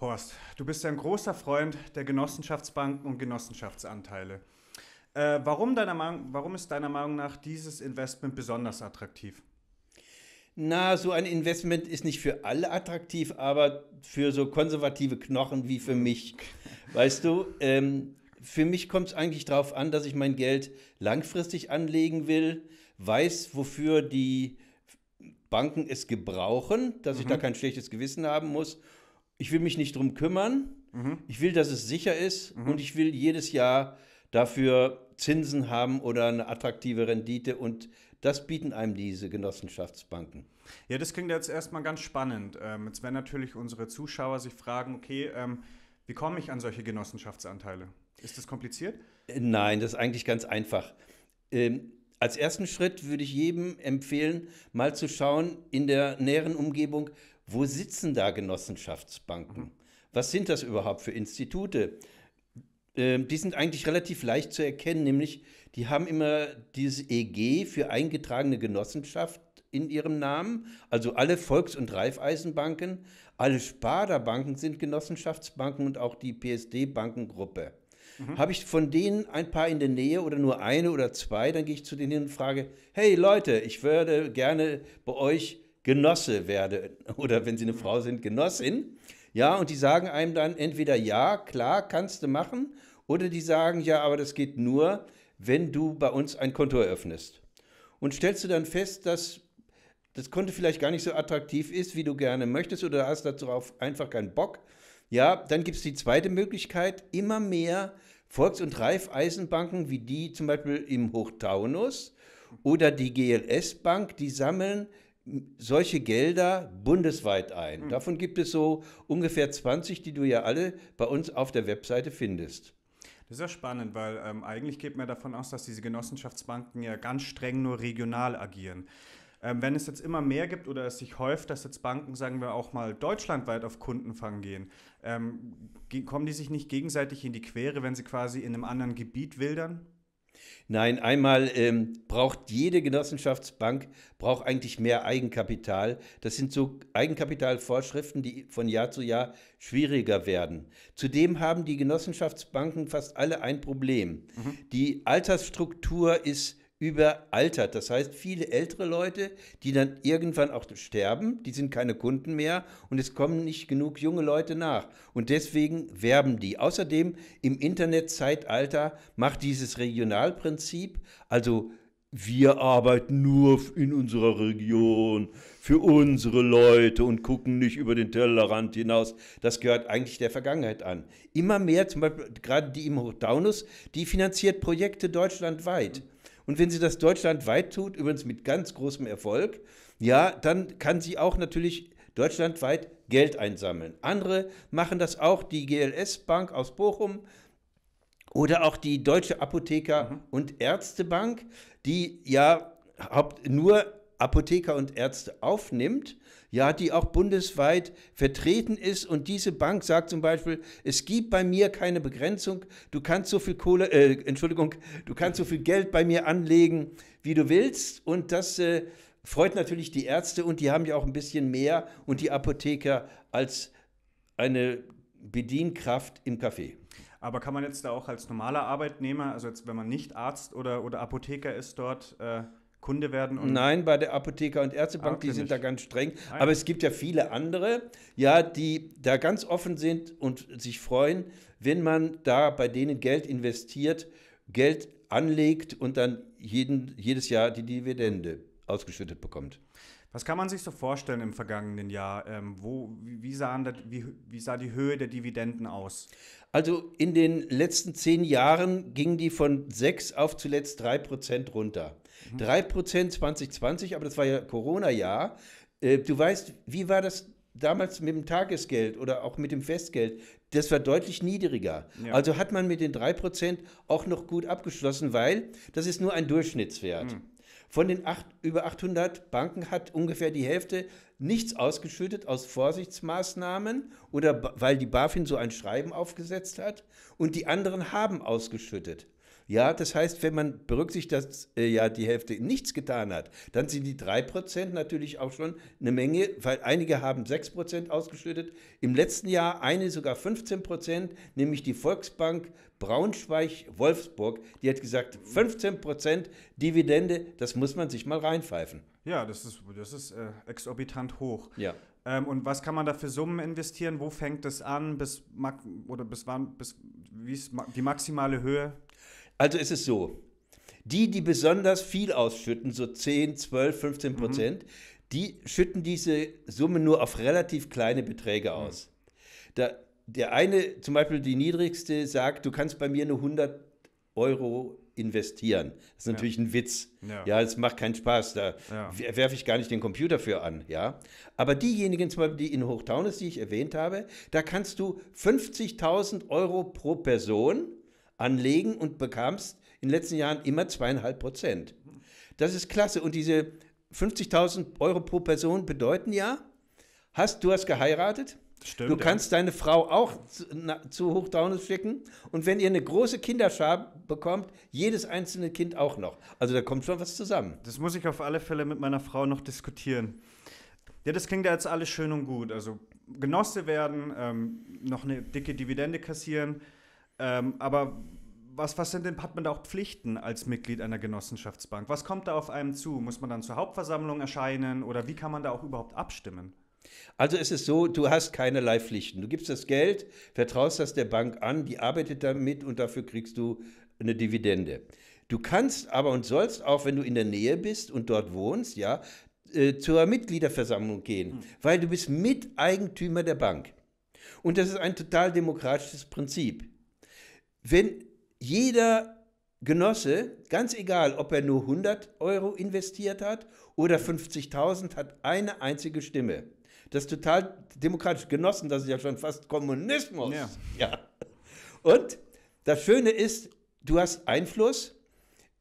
Horst, du bist ja ein großer Freund der Genossenschaftsbanken und Genossenschaftsanteile. Äh, warum, deiner Meinung, warum ist deiner Meinung nach dieses Investment besonders attraktiv? Na, so ein Investment ist nicht für alle attraktiv, aber für so konservative Knochen wie für mich. Weißt du, ähm, für mich kommt es eigentlich darauf an, dass ich mein Geld langfristig anlegen will, weiß, wofür die Banken es gebrauchen, dass mhm. ich da mhm. kein schlechtes Gewissen haben muss ich will mich nicht drum kümmern, mhm. ich will, dass es sicher ist mhm. und ich will jedes Jahr dafür Zinsen haben oder eine attraktive Rendite und das bieten einem diese Genossenschaftsbanken. Ja, das klingt jetzt erstmal ganz spannend. Ähm, jetzt werden natürlich unsere Zuschauer sich fragen, okay, ähm, wie komme ich an solche Genossenschaftsanteile? Ist das kompliziert? Äh, nein, das ist eigentlich ganz einfach. Ähm, als ersten Schritt würde ich jedem empfehlen, mal zu schauen in der näheren Umgebung, wo sitzen da Genossenschaftsbanken? Mhm. Was sind das überhaupt für Institute? Ähm, die sind eigentlich relativ leicht zu erkennen, nämlich die haben immer dieses EG für eingetragene Genossenschaft in ihrem Namen. Also alle Volks- und Raiffeisenbanken, alle Sparda-Banken sind Genossenschaftsbanken und auch die PSD-Bankengruppe. Mhm. Habe ich von denen ein paar in der Nähe oder nur eine oder zwei, dann gehe ich zu denen hin und frage, hey Leute, ich würde gerne bei euch Genosse werde oder wenn sie eine mhm. Frau sind, Genossin. Ja, und die sagen einem dann entweder ja, klar, kannst du machen, oder die sagen ja, aber das geht nur, wenn du bei uns ein Konto eröffnest. Und stellst du dann fest, dass das Konto vielleicht gar nicht so attraktiv ist, wie du gerne möchtest, oder hast darauf einfach keinen Bock, ja, dann gibt es die zweite Möglichkeit, immer mehr Volks- und Reifeisenbanken wie die zum Beispiel im Hochtaunus oder die GLS-Bank, die sammeln solche Gelder bundesweit ein. Hm. Davon gibt es so ungefähr 20, die du ja alle bei uns auf der Webseite findest. Das ist ja spannend, weil ähm, eigentlich geht man davon aus, dass diese Genossenschaftsbanken ja ganz streng nur regional agieren. Ähm, wenn es jetzt immer mehr gibt oder es sich häuft, dass jetzt Banken, sagen wir auch mal, deutschlandweit auf Kundenfang gehen, ähm, kommen die sich nicht gegenseitig in die Quere, wenn sie quasi in einem anderen Gebiet wildern? Nein, einmal ähm, braucht jede Genossenschaftsbank braucht eigentlich mehr Eigenkapital. Das sind so Eigenkapitalvorschriften, die von Jahr zu Jahr schwieriger werden. Zudem haben die Genossenschaftsbanken fast alle ein Problem. Mhm. Die Altersstruktur ist überaltert. Das heißt, viele ältere Leute, die dann irgendwann auch sterben, die sind keine Kunden mehr und es kommen nicht genug junge Leute nach. Und deswegen werben die. Außerdem im Internetzeitalter macht dieses Regionalprinzip, also wir arbeiten nur in unserer Region, für unsere Leute und gucken nicht über den Tellerrand hinaus. Das gehört eigentlich der Vergangenheit an. Immer mehr, zum Beispiel gerade die im Hochtaunus, die finanziert Projekte deutschlandweit. Und wenn sie das deutschlandweit tut, übrigens mit ganz großem Erfolg, ja, dann kann sie auch natürlich deutschlandweit Geld einsammeln. Andere machen das auch, die GLS Bank aus Bochum oder auch die Deutsche Apotheker- mhm. und Ärztebank, die ja nur Apotheker und Ärzte aufnimmt, ja, die auch bundesweit vertreten ist. Und diese Bank sagt zum Beispiel, es gibt bei mir keine Begrenzung, du kannst so viel Kohle, äh, Entschuldigung, du kannst so viel Geld bei mir anlegen, wie du willst. Und das äh, freut natürlich die Ärzte und die haben ja auch ein bisschen mehr und die Apotheker als eine Bedienkraft im Café. Aber kann man jetzt da auch als normaler Arbeitnehmer, also jetzt wenn man nicht Arzt oder, oder Apotheker ist dort, äh Kunde werden? Und Nein, bei der Apotheker- und Ärztebank, die sind nicht. da ganz streng. Nein. Ah, Aber es gibt ja viele andere, ja, die da ganz offen sind und sich freuen, wenn man da bei denen Geld investiert, Geld anlegt und dann jeden, jedes Jahr die Dividende ausgeschüttet bekommt. Was kann man sich so vorstellen im vergangenen Jahr? Ähm, wo, wie, sahen das, wie, wie sah die Höhe der Dividenden aus? Also in den letzten zehn Jahren ging die von sechs auf zuletzt drei Prozent runter. Mhm. 3% 2020, aber das war ja Corona-Jahr. Äh, du weißt, wie war das damals mit dem Tagesgeld oder auch mit dem Festgeld? Das war deutlich niedriger. Ja. Also hat man mit den 3% auch noch gut abgeschlossen, weil das ist nur ein Durchschnittswert. Mhm. Von den acht, über 800 Banken hat ungefähr die Hälfte nichts ausgeschüttet aus Vorsichtsmaßnahmen oder weil die BaFin so ein Schreiben aufgesetzt hat und die anderen haben ausgeschüttet. Ja, das heißt, wenn man berücksichtigt, dass äh, ja die Hälfte nichts getan hat, dann sind die 3% natürlich auch schon eine Menge, weil einige haben 6% ausgeschüttet. Im letzten Jahr eine sogar 15%, nämlich die Volksbank Braunschweig-Wolfsburg. Die hat gesagt, 15% Dividende, das muss man sich mal reinpfeifen. Ja, das ist, das ist äh, exorbitant hoch. Ja. Ähm, und was kann man da für Summen investieren? Wo fängt es an? Bis, oder bis wann? Bis, wie ist die maximale Höhe? Also ist es so, die, die besonders viel ausschütten, so 10, 12, 15 Prozent, mhm. die schütten diese Summe nur auf relativ kleine Beträge mhm. aus. Mhm. Da, der eine, zum Beispiel die niedrigste, sagt, du kannst bei mir nur 100 Euro investieren. Das ist natürlich ein Witz. Ja. ja, das macht keinen Spaß. Da ja. werfe ich gar nicht den Computer für an. Ja, aber diejenigen, zum Beispiel die in Hochtaunis, die ich erwähnt habe, da kannst du 50.000 Euro pro Person anlegen und bekamst in den letzten Jahren immer zweieinhalb Prozent. Das ist klasse. Und diese 50.000 Euro pro Person bedeuten ja, hast, du hast geheiratet, Stimmt, du kannst ja. deine Frau auch zu, na, zu Hochtaunis schicken. Und wenn ihr eine große Kinderschar bekommt, jedes einzelne Kind auch noch. Also da kommt schon was zusammen. Das muss ich auf alle Fälle mit meiner Frau noch diskutieren. Ja, das klingt ja jetzt alles schön und gut. Also Genosse werden, ähm, noch eine dicke Dividende kassieren, ähm, aber was, was sind denn, hat man da auch Pflichten als Mitglied einer Genossenschaftsbank? Was kommt da auf einem zu? Muss man dann zur Hauptversammlung erscheinen oder wie kann man da auch überhaupt abstimmen? Also es ist so, du hast keinerlei Pflichten. Du gibst das Geld, vertraust das der Bank an, die arbeitet damit und dafür kriegst du eine Dividende. Du kannst aber und sollst auch, wenn du in der Nähe bist und dort wohnst, ja, äh, zur Mitgliederversammlung gehen, hm. weil du bist Miteigentümer der Bank. Und das ist ein total demokratisches Prinzip wenn jeder Genosse, ganz egal, ob er nur 100 Euro investiert hat oder 50.000, hat eine einzige Stimme. Das ist total demokratisch. Genossen, das ist ja schon fast Kommunismus. Ja. ja. Und das Schöne ist, du hast Einfluss.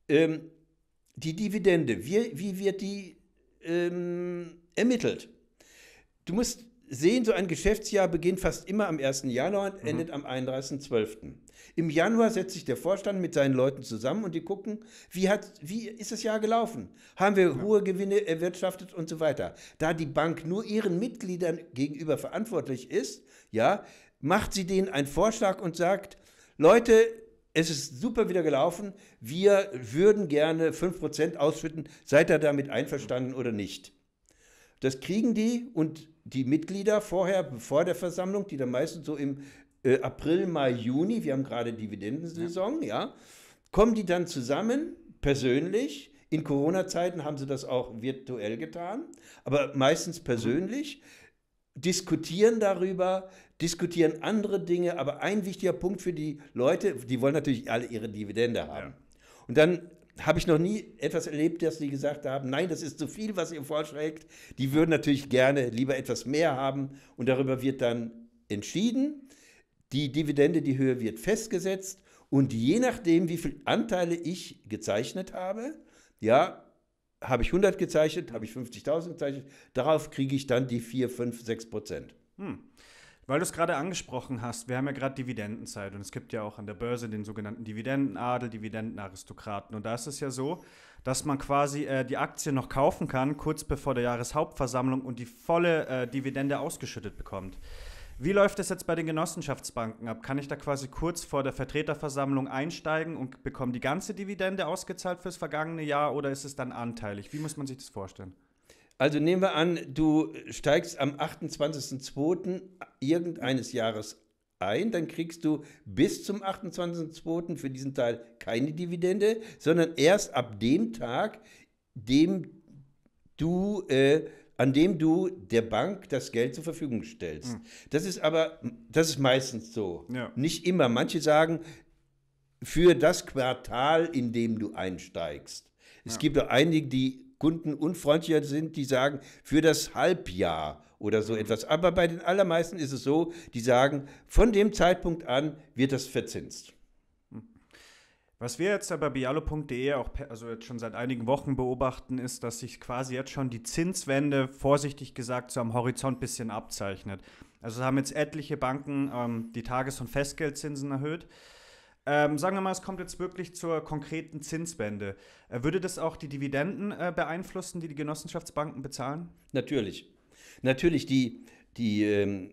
Ähm, die Dividende, wie, wie wird die ähm, ermittelt? Du musst sehen, so ein Geschäftsjahr beginnt fast immer am 1. Januar und mhm. endet am 31.12. Im Januar setzt sich der Vorstand mit seinen Leuten zusammen und die gucken, wie, hat, wie ist das Jahr gelaufen? Haben wir ja. hohe Gewinne erwirtschaftet und so weiter. Da die Bank nur ihren Mitgliedern gegenüber verantwortlich ist, ja, macht sie denen einen Vorschlag und sagt, Leute, es ist super wieder gelaufen, wir würden gerne 5% ausschütten, seid ihr damit einverstanden oder nicht? Das kriegen die und die Mitglieder vorher, vor der Versammlung, die dann meistens so im äh, April, Mai, Juni, wir haben gerade Dividendensaison, ja. ja, kommen die dann zusammen, persönlich. In Corona-Zeiten haben sie das auch virtuell getan, aber meistens persönlich. Mhm. Diskutieren darüber, diskutieren andere Dinge, aber ein wichtiger Punkt für die Leute, die wollen natürlich alle ihre Dividende haben. Ja. Und dann habe ich noch nie etwas erlebt, dass die gesagt haben, nein, das ist zu viel, was ihr vorschlägt. Die würden natürlich gerne lieber etwas mehr haben und darüber wird dann entschieden. Die Dividende, die Höhe wird festgesetzt und je nachdem, wie viele Anteile ich gezeichnet habe, ja, habe ich 100 gezeichnet, habe ich 50.000 gezeichnet, darauf kriege ich dann die 4, 5, 6 Prozent. Hm. Weil du es gerade angesprochen hast, wir haben ja gerade Dividendenzeit und es gibt ja auch an der Börse den sogenannten Dividendenadel, Dividendenaristokraten. Und da ist es ja so, dass man quasi äh, die Aktie noch kaufen kann, kurz bevor der Jahreshauptversammlung und die volle äh, Dividende ausgeschüttet bekommt. Wie läuft es jetzt bei den Genossenschaftsbanken ab? Kann ich da quasi kurz vor der Vertreterversammlung einsteigen und bekomme die ganze Dividende ausgezahlt fürs vergangene Jahr oder ist es dann anteilig? Wie muss man sich das vorstellen? Also nehmen wir an, du steigst am 28.02. irgendeines Jahres ein, dann kriegst du bis zum 28.02. für diesen Teil keine Dividende, sondern erst ab dem Tag, dem du, äh, an dem du der Bank das Geld zur Verfügung stellst. Mhm. Das ist aber, das ist meistens so. Ja. Nicht immer. Manche sagen, für das Quartal, in dem du einsteigst. Es ja. gibt auch einige, die Kunden unfreundlicher sind, die sagen, für das Halbjahr oder so etwas. Aber bei den allermeisten ist es so, die sagen, von dem Zeitpunkt an wird das verzinst. Was wir jetzt aber bei bialo.de auch also jetzt schon seit einigen Wochen beobachten, ist, dass sich quasi jetzt schon die Zinswende vorsichtig gesagt so am Horizont ein bisschen abzeichnet. Also haben jetzt etliche Banken ähm, die Tages- und Festgeldzinsen erhöht. Ähm, sagen wir mal, es kommt jetzt wirklich zur konkreten Zinswende. Äh, würde das auch die Dividenden äh, beeinflussen, die die Genossenschaftsbanken bezahlen? Natürlich. Natürlich, die, die ähm,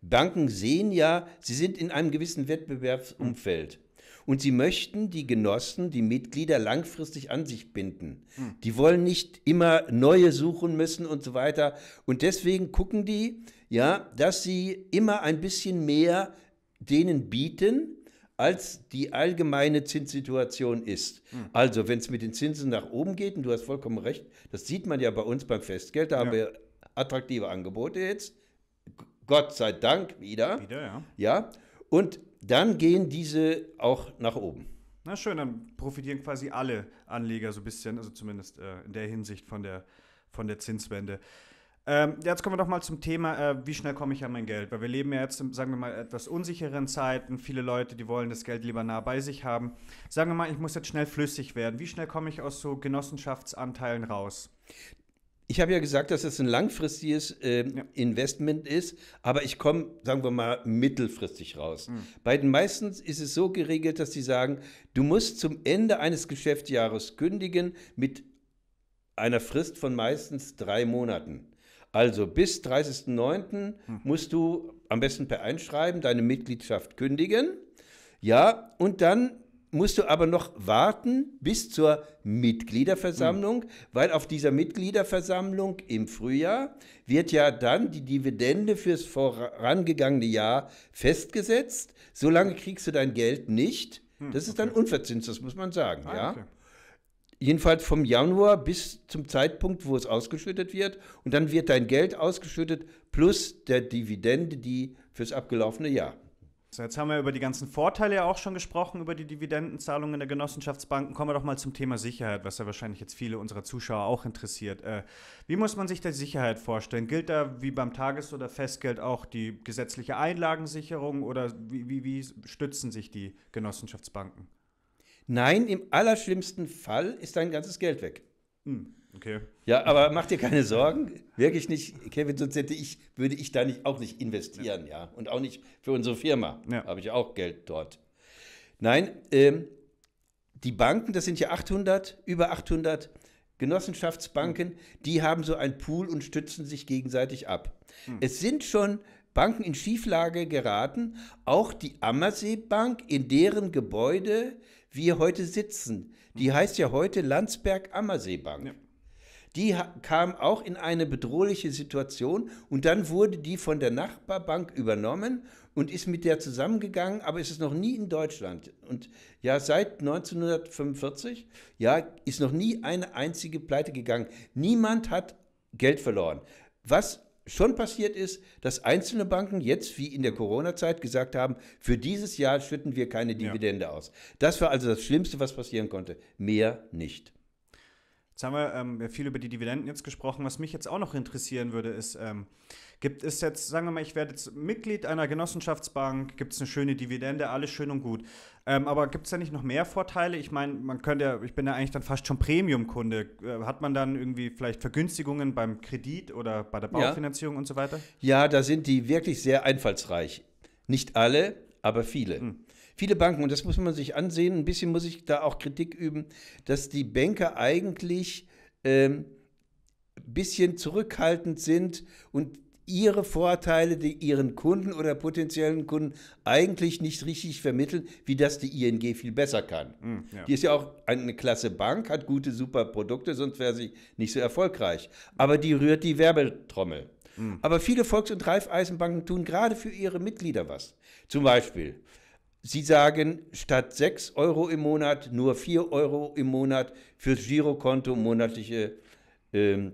Banken sehen ja, sie sind in einem gewissen Wettbewerbsumfeld. Mhm. Und sie möchten die Genossen, die Mitglieder langfristig an sich binden. Mhm. Die wollen nicht immer neue suchen müssen und so weiter. Und deswegen gucken die, ja, dass sie immer ein bisschen mehr denen bieten, als die allgemeine Zinssituation ist. Mhm. Also, wenn es mit den Zinsen nach oben geht, und du hast vollkommen recht, das sieht man ja bei uns beim Festgeld, da ja. haben wir attraktive Angebote jetzt, Gott sei Dank wieder. Wieder, ja. Ja, und dann gehen diese auch nach oben. Na schön, dann profitieren quasi alle Anleger so ein bisschen, also zumindest äh, in der Hinsicht von der, von der Zinswende. Ähm, jetzt kommen wir doch mal zum Thema, äh, wie schnell komme ich an mein Geld? Weil wir leben ja jetzt, sagen wir mal, etwas unsicheren Zeiten. Viele Leute, die wollen das Geld lieber nah bei sich haben. Sagen wir mal, ich muss jetzt schnell flüssig werden. Wie schnell komme ich aus so Genossenschaftsanteilen raus? Ich habe ja gesagt, dass es ein langfristiges äh, ja. Investment ist, aber ich komme, sagen wir mal, mittelfristig raus. Mhm. Bei den meisten ist es so geregelt, dass sie sagen, du musst zum Ende eines Geschäftsjahres kündigen mit einer Frist von meistens drei Monaten. Also bis 30.09. Hm. musst du am besten per Einschreiben deine Mitgliedschaft kündigen. Ja, und dann musst du aber noch warten bis zur Mitgliederversammlung, hm. weil auf dieser Mitgliederversammlung im Frühjahr wird ja dann die Dividende fürs vorangegangene Jahr festgesetzt. Solange kriegst du dein Geld nicht. Hm, das ist okay. dann unverzinst, das muss man sagen. Ah, ja? Okay. Jedenfalls vom Januar bis zum Zeitpunkt, wo es ausgeschüttet wird. Und dann wird dein Geld ausgeschüttet plus der Dividende, die fürs abgelaufene Jahr. So, jetzt haben wir über die ganzen Vorteile ja auch schon gesprochen, über die Dividendenzahlungen der Genossenschaftsbanken. Kommen wir doch mal zum Thema Sicherheit, was ja wahrscheinlich jetzt viele unserer Zuschauer auch interessiert. Äh, wie muss man sich der Sicherheit vorstellen? Gilt da wie beim Tages- oder Festgeld auch die gesetzliche Einlagensicherung oder wie, wie, wie stützen sich die Genossenschaftsbanken? Nein, im allerschlimmsten Fall ist dein ganzes Geld weg. Hm, okay. Ja, aber mach dir keine Sorgen, wirklich nicht, Kevin, sonst hätte ich, würde ich da nicht, auch nicht investieren, ja. ja. Und auch nicht für unsere Firma. Ja. Habe ich auch Geld dort. Nein, ähm, die Banken, das sind ja 800, über 800 Genossenschaftsbanken, hm. die haben so einen Pool und stützen sich gegenseitig ab. Hm. Es sind schon Banken in Schieflage geraten, auch die Ammersee Bank, in deren Gebäude wir heute sitzen. Die heißt ja heute Landsberg Ammersee Bank. Ja. Die kam auch in eine bedrohliche Situation und dann wurde die von der Nachbarbank übernommen und ist mit der zusammengegangen, aber ist es noch nie in Deutschland. Und ja, seit 1945, ja, ist noch nie eine einzige Pleite gegangen. Niemand hat Geld verloren. Was schon passiert ist, dass einzelne Banken jetzt wie in der Corona-Zeit gesagt haben, für dieses Jahr schütten wir keine Dividende ja. aus. Das war also das Schlimmste, was passieren konnte. Mehr nicht. Jetzt haben wir ähm, viel über die Dividenden jetzt gesprochen. Was mich jetzt auch noch interessieren würde, ist, ähm, gibt es jetzt, sagen wir mal, ich werde jetzt Mitglied einer Genossenschaftsbank, gibt es eine schöne Dividende, alles schön und gut. Ähm, aber gibt es da nicht noch mehr Vorteile? Ich meine, man könnte ja, ich bin ja eigentlich dann fast schon Premium-Kunde. Äh, hat man dann irgendwie vielleicht Vergünstigungen beim Kredit oder bei der Baufinanzierung ja. und so weiter? Ja, da sind die wirklich sehr einfallsreich. Nicht alle, aber viele. Mhm viele Banken, und das muss man sich ansehen, ein bisschen muss ich da auch Kritik üben, dass die Banker eigentlich ein ähm, bisschen zurückhaltend sind und ihre Vorteile die ihren Kunden oder potenziellen Kunden eigentlich nicht richtig vermitteln, wie das die ING viel besser kann. Mm, ja. Die ist ja auch eine klasse Bank, hat gute, super Produkte, sonst wäre sie nicht so erfolgreich. Aber die rührt die Werbetrommel. Mm. Aber viele Volks- und Raiffeisenbanken tun gerade für ihre Mitglieder was. Zum Beispiel Sie sagen, statt 6 Euro im Monat nur 4 Euro im Monat fürs Girokonto monatliche ähm,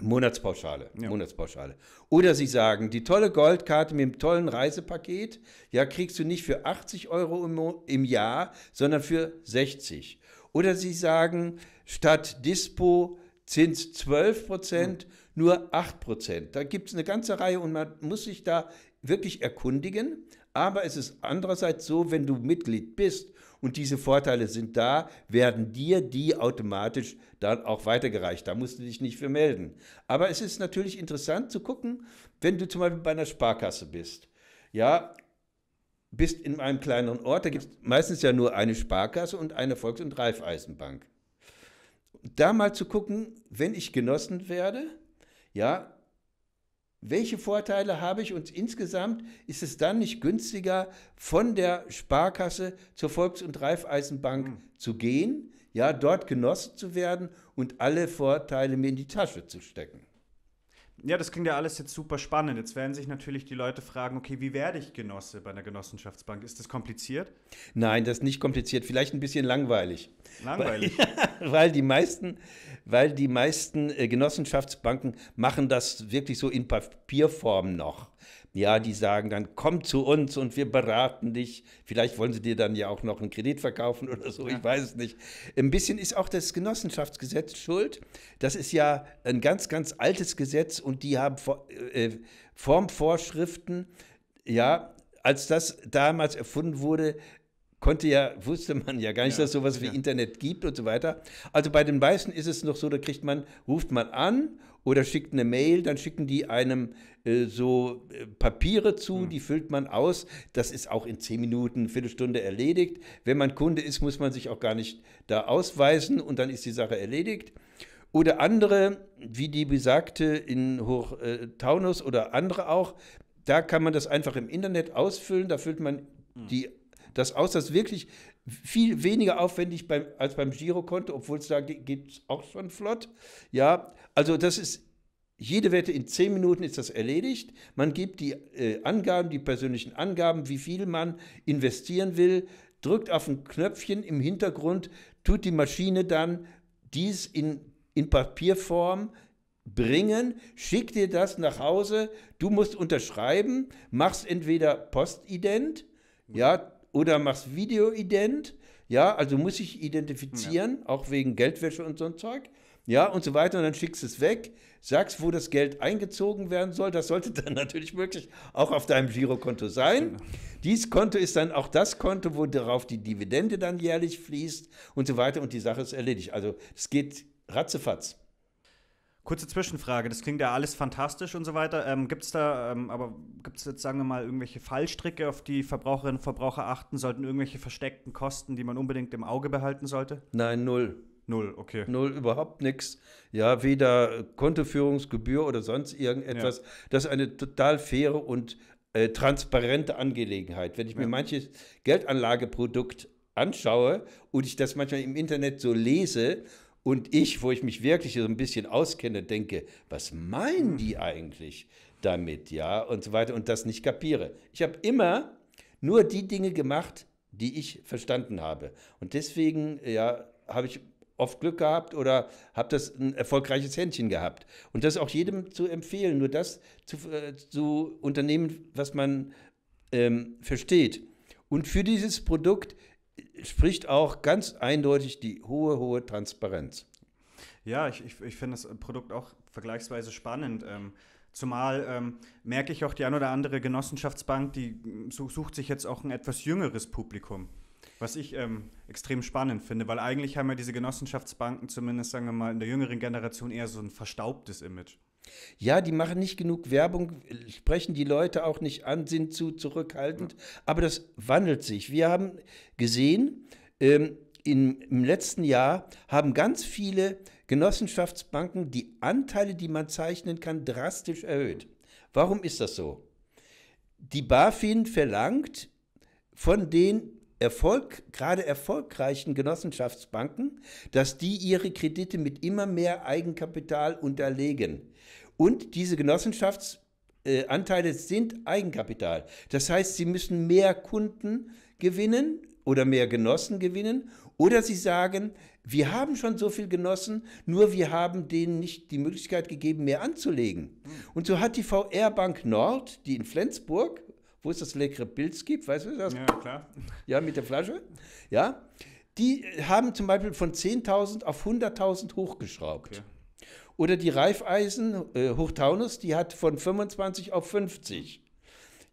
Monatspauschale, ja. Monatspauschale. Oder Sie sagen, die tolle Goldkarte mit dem tollen Reisepaket, ja, kriegst du nicht für 80 Euro im, im Jahr, sondern für 60. Oder Sie sagen, statt Dispo Zins 12 Prozent, mhm. nur 8 Prozent. Da gibt es eine ganze Reihe und man muss sich da wirklich erkundigen. Aber es ist andererseits so, wenn du Mitglied bist und diese Vorteile sind da, werden dir die automatisch dann auch weitergereicht. Da musst du dich nicht für melden. Aber es ist natürlich interessant zu gucken, wenn du zum Beispiel bei einer Sparkasse bist. Ja, bist in einem kleineren Ort, da gibt es meistens ja nur eine Sparkasse und eine Volks- und Raiffeisenbank. Da mal zu gucken, wenn ich genossen werde, ja, welche Vorteile habe ich? Und insgesamt ist es dann nicht günstiger, von der Sparkasse zur Volks- und Raiffeisenbank mhm. zu gehen, ja, dort genossen zu werden und alle Vorteile mir in die Tasche zu stecken. Ja, das klingt ja alles jetzt super spannend. Jetzt werden sich natürlich die Leute fragen, okay, wie werde ich Genosse bei einer Genossenschaftsbank? Ist das kompliziert? Nein, das ist nicht kompliziert, vielleicht ein bisschen langweilig. Langweilig. Weil, weil die meisten, weil die meisten äh, Genossenschaftsbanken machen das wirklich so in Papierform noch. Ja, die sagen dann, komm zu uns und wir beraten dich. Vielleicht wollen sie dir dann ja auch noch einen Kredit verkaufen oder so, ja. ich weiß es nicht. Ein bisschen ist auch das Genossenschaftsgesetz schuld. Das ist ja ein ganz, ganz altes Gesetz und die haben äh, Formvorschriften. Ja, als das damals erfunden wurde, konnte ja, wusste man ja gar nicht, ja, dass es sowas ja. wie Internet gibt und so weiter. Also bei den meisten ist es noch so, da kriegt man, ruft man an oder schickt eine Mail, dann schicken die einem äh, so äh, Papiere zu, mhm. die füllt man aus. Das ist auch in zehn Minuten, Viertelstunde erledigt. Wenn man Kunde ist, muss man sich auch gar nicht da ausweisen und dann ist die Sache erledigt. Oder andere, wie die besagte in Hochtaunus äh, oder andere auch, da kann man das einfach im Internet ausfüllen, da füllt man hm. die das aus. Das ist wirklich viel weniger aufwendig beim, als beim Girokonto, obwohl es da geht es auch schon flott. Ja, also das ist jede Wette in zehn Minuten ist das erledigt. Man gibt die äh, Angaben, die persönlichen Angaben, wie viel man investieren will, drückt auf ein Knöpfchen im Hintergrund, tut die Maschine dann dies in, in Papierform bringen, schickt dir das nach Hause, du musst unterschreiben, machst entweder Postident, ja, oder machst Videoident, ja, also muss ich identifizieren, ja. auch wegen Geldwäsche und so ein Zeug, ja, und so weiter, und dann schickst es weg, sagst, wo das Geld eingezogen werden soll, das sollte dann natürlich möglich auch auf deinem Girokonto sein. Genau. Dies Konto ist dann auch das Konto, wo darauf die Dividende dann jährlich fließt und so weiter, und die Sache ist erledigt. Also es geht ratzefatz. Kurze Zwischenfrage, das klingt ja alles fantastisch und so weiter. Ähm, gibt es da, ähm, aber gibt es jetzt, sagen wir mal, irgendwelche Fallstricke, auf die Verbraucherinnen und Verbraucher achten sollten, irgendwelche versteckten Kosten, die man unbedingt im Auge behalten sollte? Nein, null. Null, okay. Null, überhaupt nichts. Ja, weder Kontoführungsgebühr oder sonst irgendetwas. Ja. Das ist eine total faire und äh, transparente Angelegenheit. Wenn ich ja. mir manches Geldanlageprodukt anschaue und ich das manchmal im Internet so lese, und ich, wo ich mich wirklich so ein bisschen auskenne, denke, was meinen die eigentlich damit, ja, und so weiter, und das nicht kapiere. Ich habe immer nur die Dinge gemacht, die ich verstanden habe. Und deswegen, ja, habe ich oft Glück gehabt oder habe das ein erfolgreiches Händchen gehabt. Und das auch jedem zu empfehlen, nur das zu, äh, zu unternehmen, was man ähm, versteht. Und für dieses Produkt spricht auch ganz eindeutig die hohe, hohe Transparenz. Ja, ich, ich, ich finde das Produkt auch vergleichsweise spannend. Ähm, zumal ähm, merke ich auch, die ein oder andere Genossenschaftsbank, die mm, sucht sich jetzt auch ein etwas jüngeres Publikum. Was ich ähm, extrem spannend finde, weil eigentlich haben ja diese Genossenschaftsbanken zumindest, sagen wir mal, in der jüngeren Generation eher so ein verstaubtes Image. Ja, die machen nicht genug Werbung, sprechen die Leute auch nicht an, sind zu zurückhaltend. Ja. Aber das wandelt sich. Wir haben gesehen, ähm, in, im letzten Jahr haben ganz viele Genossenschaftsbanken die Anteile, die man zeichnen kann, drastisch erhöht. Warum ist das so? Die BaFin verlangt von den Erfolg, gerade erfolgreichen Genossenschaftsbanken, dass die ihre Kredite mit immer mehr Eigenkapital unterlegen. Und diese Genossenschaftsanteile äh, sind Eigenkapital. Das heißt, sie müssen mehr Kunden gewinnen oder mehr Genossen gewinnen oder sie sagen, wir haben schon so viel genossen, nur wir haben denen nicht die Möglichkeit gegeben, mehr anzulegen. Hm. Und so hat die VR Bank Nord, die in Flensburg, wo es das leckere Pilz gibt, weißt du das? Ja, klar. Ja, mit der Flasche. Ja, die haben zum Beispiel von 10.000 auf 100.000 hochgeschraubt. Okay. Oder die Reifeisen äh, Hochtaunus, die hat von 25 auf 50.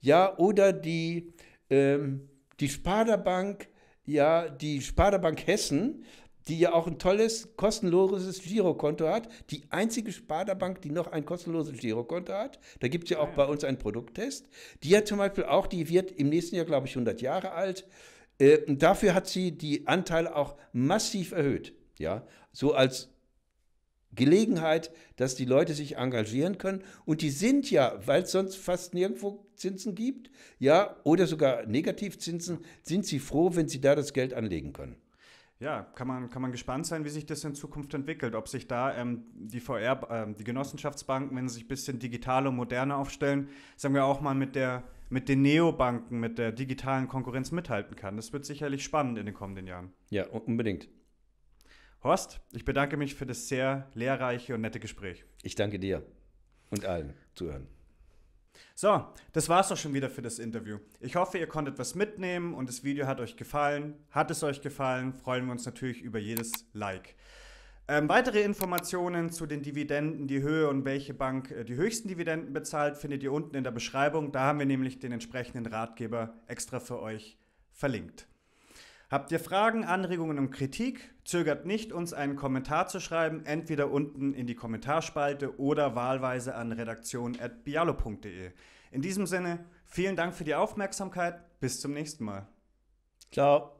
Ja, oder die, ähm, die Sparda Bank, ja, die Sparda Bank Hessen die ja auch ein tolles, kostenloses Girokonto hat. Die einzige Sparda-Bank, die noch ein kostenloses Girokonto hat. Da gibt es ja auch ah, bei uns einen Produkttest. Die hat zum Beispiel auch, die wird im nächsten Jahr, glaube ich, 100 Jahre alt. Äh, dafür hat sie die Anteile auch massiv erhöht. Ja, so als Gelegenheit, dass die Leute sich engagieren können. Und die sind ja, weil es sonst fast nirgendwo Zinsen gibt, ja, oder sogar Negativzinsen, sind sie froh, wenn sie da das Geld anlegen können ja, kann man, kann man gespannt sein, wie sich das in Zukunft entwickelt. Ob sich da ähm, die VR, ähm, die Genossenschaftsbanken, wenn sie sich ein bisschen digitaler und moderner aufstellen, sagen wir auch mal mit der mit den Neobanken, mit der digitalen Konkurrenz mithalten kann. Das wird sicherlich spannend in den kommenden Jahren. Ja, unbedingt. Horst, ich bedanke mich für das sehr lehrreiche und nette Gespräch. Ich danke dir und allen Zuhören. So, das war's auch schon wieder für das Interview. Ich hoffe, ihr konntet was mitnehmen und das Video hat euch gefallen. Hat es euch gefallen, freuen wir uns natürlich über jedes Like. Ähm, weitere Informationen zu den Dividenden, die Höhe und welche Bank äh, die höchsten Dividenden bezahlt, findet ihr unten in der Beschreibung. Da haben wir nämlich den entsprechenden Ratgeber extra für euch verlinkt. Habt ihr Fragen, Anregungen und Kritik? Zögert nicht, uns einen Kommentar zu schreiben, entweder unten in die Kommentarspalte oder wahlweise an redaktion.bialo.de. In diesem Sinne, vielen Dank für die Aufmerksamkeit. Bis zum nächsten Mal. Ciao.